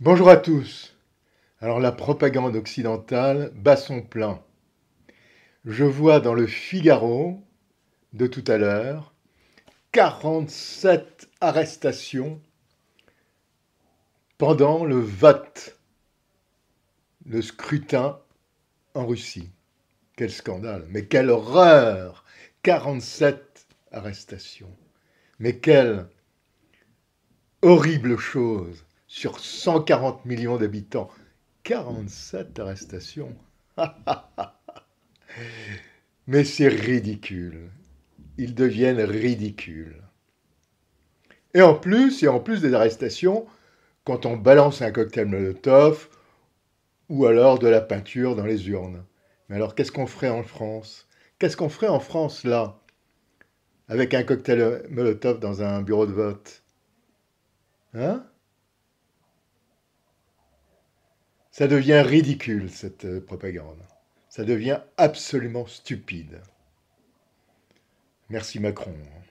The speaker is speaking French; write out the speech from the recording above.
Bonjour à tous. Alors la propagande occidentale bat son plein. Je vois dans le Figaro de tout à l'heure 47 arrestations pendant le vote, le scrutin en Russie. Quel scandale, mais quelle horreur 47 arrestations. Mais quelle horrible chose sur 140 millions d'habitants. 47 arrestations. Mais c'est ridicule. Ils deviennent ridicules. Et en plus, et en plus des arrestations, quand on balance un cocktail Molotov ou alors de la peinture dans les urnes. Mais alors qu'est-ce qu'on ferait en France Qu'est-ce qu'on ferait en France là Avec un cocktail Molotov dans un bureau de vote Hein Ça devient ridicule, cette euh, propagande. Ça devient absolument stupide. Merci Macron. Hein.